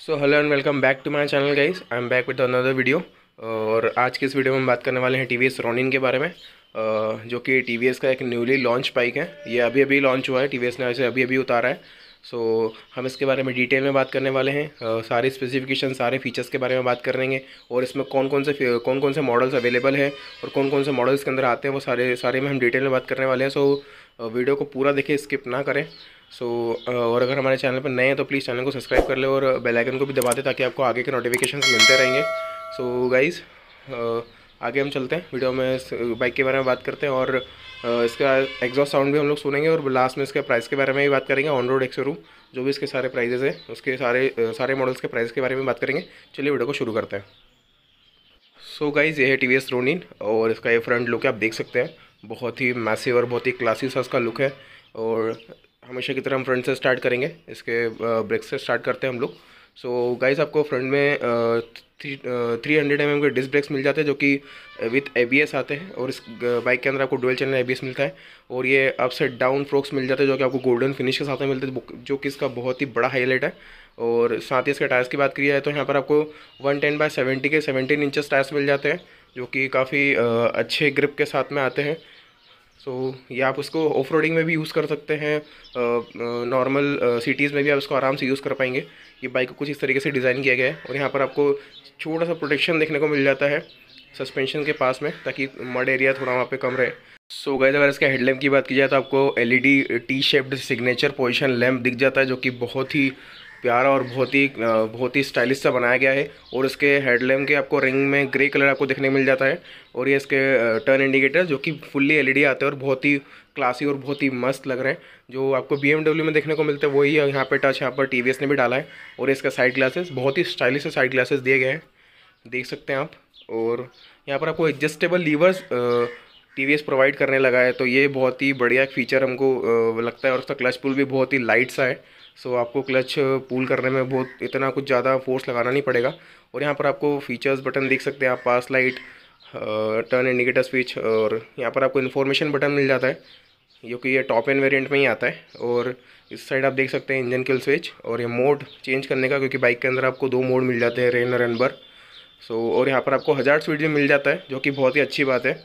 so hello and welcome back to my channel guys I am back with another video और आज के इस video में हम बात करने वाले हैं टी रोनिन के बारे में जो कि टी का एक न्यूली लॉन्च बाइक है ये अभी अभी लॉन्च हुआ है टी ने इसे अभी अभी उतारा है सो so, हम इसके बारे में डिटेल में बात करने वाले हैं uh, सारे स्पेसिफिकेशन सारे फीचर्स के बारे में बात करेंगे और इसमें कौन कौन से कौन कौन से मॉडल्स अवेलेबल हैं और कौन कौन से मॉडल्स के अंदर आते हैं वो सारे सारे में हम डिटेल में बात करने वाले हैं सो so, वीडियो को पूरा देखें स्किप ना करें सो so, uh, और अगर हमारे चैनल पर नए हैं तो प्लीज़ चैनल को सब्सक्राइब कर ले और बेल आइकन को भी दबा दें ताकि आपको आगे के नोटिफिकेशन मिलते रहेंगे सो so, गाइज़ uh, आगे हम चलते हैं वीडियो में बाइक uh, के बारे में बात करते हैं और इसका एग्जॉस्ट साउंड भी हम लोग सुनेंगे और लास्ट में इसके प्राइस के बारे में भी बात करेंगे ऑन रोड एक शोरूम जो भी इसके सारे प्राइजेज़ हैं उसके सारे सारे मॉडल्स के प्राइस के बारे में बात करेंगे चलिए वीडियो को शुरू करते हैं सो so गाइज़ ये है टी वी रोनिन और इसका ये फ्रंट लुक है आप देख सकते हैं बहुत ही मैसिव और बहुत ही क्लासी सा इसका लुक है और हमेशा की तरह हम फ्रंट से स्टार्ट करेंगे इसके ब्रेक से स्टार्ट करते हैं हम लोग सो so, गाइस आपको फ्रंट में थ्री थ्री हंड्रेड एम के डिस्क ब्रेक्स मिल जाते हैं जो कि विथ ए आते हैं और इस बाइक के अंदर आपको डुअल चैनल ए मिलता है और ये अपसेट डाउन फ्रोक्स मिल जाते हैं जो कि आपको गोल्डन फिनिश के साथ में मिलते हैं जो कि इसका बहुत ही बड़ा हाईलाइट है और साथ ही इसके टायर्स की बात की जाए तो यहाँ पर आपको वन टेन बाय सेवेंटी के सेवेंटीन इंचज टायर्स मिल जाते हैं जो कि काफ़ी अच्छे ग्रिप के साथ में आते हैं सो so, ये आप उसको ऑफ में भी यूज़ कर सकते हैं नॉर्मल सिटीज़ में भी आप इसको आराम से यूज़ कर पाएंगे ये बाइक को कुछ इस तरीके से डिज़ाइन किया गया है और यहाँ पर आपको छोटा सा प्रोटेक्शन देखने को मिल जाता है सस्पेंशन के पास में ताकि मड एरिया थोड़ा वहाँ पे कम रहे सो गए अगर इसके हेडलैम्प की बात की जाए तो आपको LED T shaped signature position lamp दिख जाता है जो कि बहुत ही प्यारा और बहुत ही बहुत ही स्टाइलिश सा बनाया गया है और इसके हेडलैम्प के आपको रिंग में ग्रे कलर आपको देखने मिल जाता है और ये इसके टर्न इंडिकेटर जो कि फुल्ली एलईडी आते हैं और बहुत ही क्लासी और बहुत ही मस्त लग रहे हैं जो आपको बी में देखने को मिलते हैं वही यहाँ पर टच यहाँ पर टी ने भी डाला है और इसका साइड ग्लासेस बहुत ही स्टाइलिश से साइड ग्लासेस दिए गए हैं देख सकते हैं आप और यहाँ पर आपको एडजस्टेबल लीवर्स टी प्रोवाइड करने लगा है तो ये बहुत ही बढ़िया फीचर हमको लगता है और उसका क्लच पुल भी बहुत ही लाइट सा है सो so, आपको क्लच पुल करने में बहुत इतना कुछ ज़्यादा फोर्स लगाना नहीं पड़ेगा और यहाँ पर आपको फीचर्स बटन देख सकते हैं आप pass light turn indicator switch और यहाँ पर आपको इन्फॉर्मेशन बटन मिल जाता है जो कि ये टॉप एंड वेरिएंट में ही आता है और इस साइड आप देख सकते हैं इंजन किल स्विच और ये मोड चेंज करने का क्योंकि बाइक के अंदर आपको दो मोड मिल जाते हैं रेन और रनबर सो और यहाँ पर आपको हज़ार स्विच भी मिल जाता है जो कि बहुत ही अच्छी बात है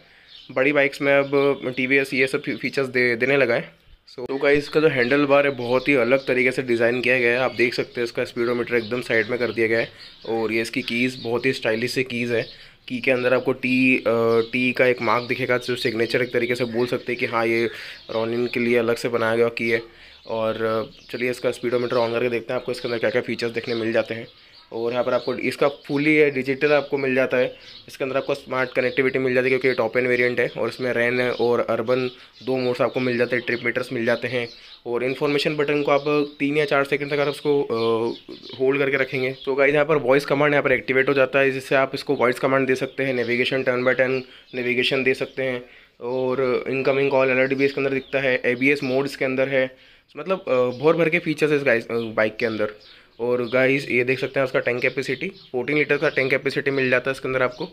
बड़ी बाइक्स में अब टी ये सब फीचर्स दे देने लगा है सो so, का तो इसका जो हैंडल बार है बहुत ही अलग तरीके से डिज़ाइन किया गया है आप देख सकते हैं इसका स्पीडोमीटर एकदम साइड में कर दिया गया है और ये इसकी कीज़ बहुत ही स्टाइलिश से कीज़ है की के अंदर आपको टी टी का एक मार्क दिखेगा जो सिग्नेचर एक तरीके से बोल सकते हैं कि हाँ ये रोनिन के लिए अलग से बनाया गया की है और चलिए इसका स्पीडोमीटर ऑन करके देखते हैं आपको इसके अंदर क्या क्या फीचर्स देखने मिल जाते हैं और यहाँ पर आपको इसका फुली है डिजिटल आपको मिल जाता है इसके अंदर आपको स्मार्ट कनेक्टिविटी मिल जाती है क्योंकि ये टॉप एन वेरियंट है और इसमें रैन और अर्बन दो मोड्स आपको मिल जाते हैं ट्रिप मीटर्स मिल जाते हैं और इन्फॉर्मेशन बटन को आप तीन या चार सेकंड तक आप उसको होल्ड करके रखेंगे तो गाइज यहाँ पर वॉइस कमांड यहाँ पर एक्टिवेट हो जाता है जिससे आप इसको वॉइस कमांड दे सकते हैं navigation turn by turn navigation दे सकते हैं और इनकमिंग कॉल अलर्ट भी इसके अंदर दिखता है ए बी एस मोड इसके अंदर है मतलब भोर भर के फीचर्स है इस बाइक के अंदर और गाइस ये देख सकते हैं उसका टैंक कैपेसिटी 14 लीटर का टैंक कैपेसिटी मिल जाता है इसके अंदर आपको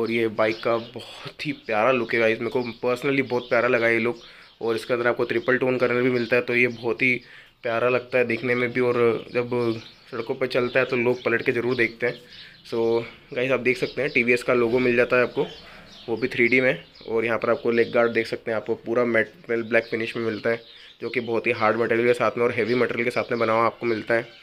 और ये बाइक का बहुत ही प्यारा लुक है गाइस मेरे को पर्सनली बहुत प्यारा लगा ये लुक और इसके अंदर आपको ट्रिपल टोन कलर भी मिलता है तो ये बहुत ही प्यारा लगता है देखने में भी और जब सड़कों पर चलता है तो लोग पलट के ज़रूर देखते हैं सो so, गाइस आप देख सकते हैं टी का लोगो मिल जाता है आपको वो भी थ्री में और यहाँ पर आपको लेग गार्ड देख सकते हैं आपको पूरा मेटल ब्लैक फिनिश में मिलता है जो कि बहुत ही हार्ड मटेरियल के साथ में और हैवी मटेरियल के साथ में बना हुआ आपको मिलता है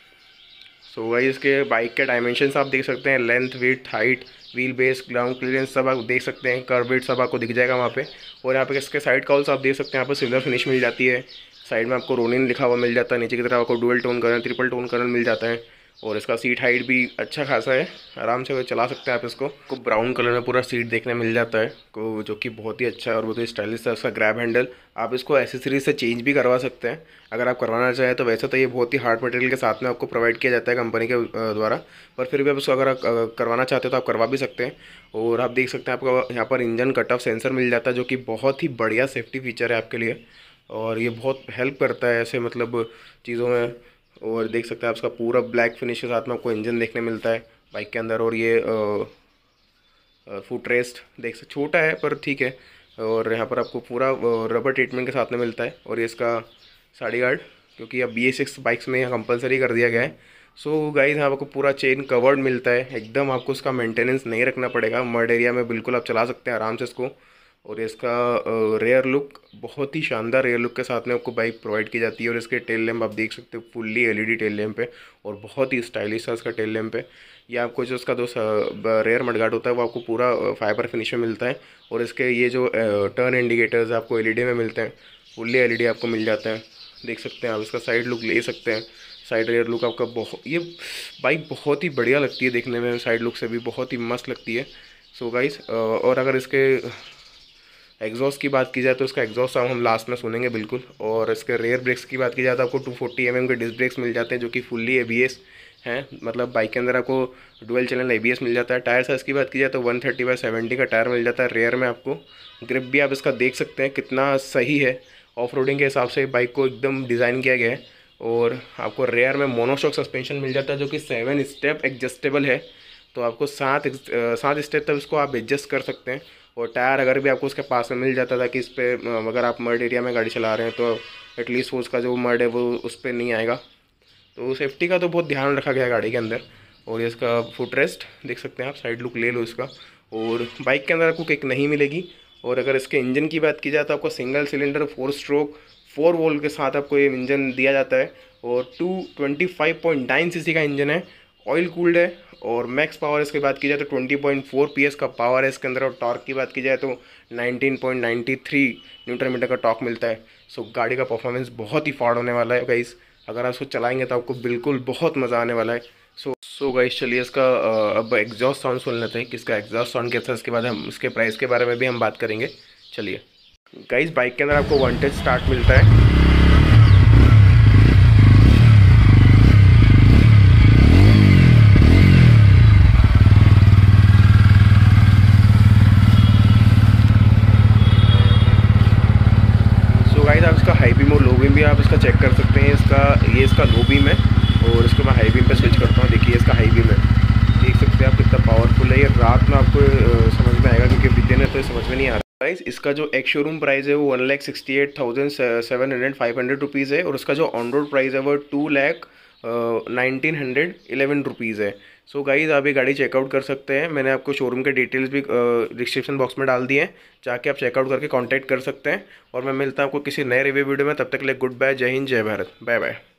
सो वही इसके बाइक के डायमेंशन आप देख सकते हैं length with height wheel base ground clearance सब आप देख सकते हैं वेट सब आपको दिख जाएगा वहाँ पे और यहाँ पे इसके साइड काउल्स आप देख सकते हैं यहाँ पर सिल्वर फिनिश मिल जाती है साइड में आपको रोनिन लिखा हुआ मिल जाता है नीचे की तरफ आपको डुअल टोन करन ट्रिपल टोन करन मिल जाता है और इसका सीट हाइट भी अच्छा खासा है आराम से चला सकते हैं आप इसको को ब्राउन कलर में पूरा सीट देखने मिल जाता है को जो कि बहुत ही अच्छा है और बहुत ही स्टाइलिश है उसका ग्रैब हैंडल आप इसको एसेसरीज से चेंज भी करवा सकते हैं अगर आप करवाना चाहें तो वैसे तो ये बहुत ही हार्ड मटेरियल के साथ में आपको प्रोवाइड किया जाता है कंपनी के द्वारा पर फिर भी आप इसको अगर आप करवाना चाहते हो तो आप करवा भी सकते हैं और आप देख सकते हैं आपको यहाँ पर इंजन कट ऑफ सेंसर मिल जाता है जो कि बहुत ही बढ़िया सेफ्टी फीचर है आपके लिए और ये बहुत हेल्प करता है ऐसे मतलब चीज़ों में और देख सकते हैं आप इसका पूरा ब्लैक फिनिश के साथ में आपको इंजन देखने मिलता है बाइक के अंदर और ये फुट रेस्ट देख सकते छोटा है पर ठीक है और यहाँ पर आपको पूरा रबर ट्रीटमेंट के साथ में मिलता है और ये इसका साड़ी गार्ड क्योंकि अब बी सिक्स बाइक्स में यहाँ कंपलसरी कर दिया गया है सो so, गाइज यहाँ आपको पूरा चेन कवर्ड मिलता है एकदम आपको उसका मेंटेनेंस नहीं रखना पड़ेगा मर्ड एरिया में बिल्कुल आप चला सकते हैं आराम से इसको और इसका रेयर लुक बहुत ही शानदार रेयर लुक के साथ में आपको बाइक प्रोवाइड की जाती है और इसके टेल लैम्प आप देख सकते हो फुल्ली एलईडी टेल लैम्प है और बहुत ही स्टाइलिश है इसका टेल लैम्प है ये आपको जो इसका दो रेयर मडगार्ड होता है वो आपको पूरा फाइबर फिनिश में मिलता है और इसके ये जो टर्न इंडिकेटर्स आपको एल में मिलते हैं फुल्ली एल आपको मिल जाते हैं देख सकते हैं आप इसका साइड लुक ले सकते हैं साइड रेयर लुक आपका बहुत ये बाइक बहुत ही बढ़िया लगती है देखने में साइड लुक से भी बहुत ही मस्त लगती है सो so गाइस और अगर इसके एग्जॉस्ट की बात की जाए तो इसका एग्जॉस्ट साउंड हम लास्ट में सुनेंगे बिल्कुल और इसके रेयर ब्रेक्स की बात की जाए तो आपको टू फोर्टी एम के डिस्क ब्रेक्स मिल जाते हैं जो कि फुल्ली ए बी एस हैं मतलब बाइक के अंदर आपको dual channel A B S मिल जाता है टायर साइज़ की बात की जाए तो वन थर्टी बाई सेवेंटी का टायर मिल जाता है रेयर में आपको ग्रिप भी आप इसका देख सकते हैं कितना सही है ऑफ रोडिंग के हिसाब से बाइक को एकदम डिज़ाइन किया गया है और आपको रेयर में मोनोशॉक सस्पेंशन मिल जाता है जो कि सेवन स्टेप एडजस्टेबल है तो आपको सात सात स्टेप तक इसको आप एडजस्ट कर सकते हैं और टायर अगर भी आपको उसके पास में मिल जाता था कि इस पर अगर आप मर्ड एरिया में गाड़ी चला रहे हैं तो एटलीस्ट वो उसका जो मर्ड है वो उस पर नहीं आएगा तो सेफ्टी का तो बहुत ध्यान रखा गया गाड़ी के अंदर और इसका फुट रेस्ट देख सकते हैं आप साइड लुक ले लो इसका और बाइक के अंदर आपको किक नहीं मिलेगी और अगर इसके इंजन की बात की जाए तो आपको single cylinder four stroke four volt के साथ आपको ये इंजन दिया जाता है और two twenty five point nine C का इंजन है ऑयल कूल्ड है और मैक्स पावर इसकी बात की जाए तो 20.4 पीएस का पावर है इसके अंदर और टॉर्क की बात की जाए तो 19.93 न्यूटन मीटर का टॉर्क मिलता है सो so, गाड़ी का परफॉर्मेंस बहुत ही फाड़ होने वाला है गाइस अगर आप इसको चलाएंगे तो आपको बिल्कुल बहुत मज़ा आने वाला है सो सो गाइस चलिए इसका अब एग्जॉस्ट साउंड सुन लेते हैं किसका एग्जॉस्ट साउंड कैसा है इसके बाद हम इसके प्राइस के बारे में भी हम बात करेंगे चलिए गाइस बाइक के अंदर आपको वन स्टार्ट मिलता है इसका लो बीम है और इसको मैं हाई बीम पे स्विच करता हूँ देखिए इसका हाई बीम है देख सकते हैं आप कितना पावरफुल है ये रात में आपको समझ में आएगा क्योंकि अभी दिन है तो समझ में नहीं आ रहा प्राइस इसका जो एक शोरूम प्राइस है वो one lakh sixty eight thousand seven hundred five hundred rupees है और उसका जो ऑन रोड प्राइस है वो two lakh nineteen hundred eleven rupees है सो so गाइज आप ये गाड़ी चेकआउट कर सकते हैं मैंने आपको शोरूम के डिटेल्स भी डिस्क्रिप्शन बॉक्स में डाल दिए जाके आप चेकआउट करके कॉन्टैक्ट कर सकते हैं और मैं मिलता हूँ आपको किसी नए रिव्यू वीडियो में तब तक के लिए गुड बाय जय हिंद जय भारत बाय बाय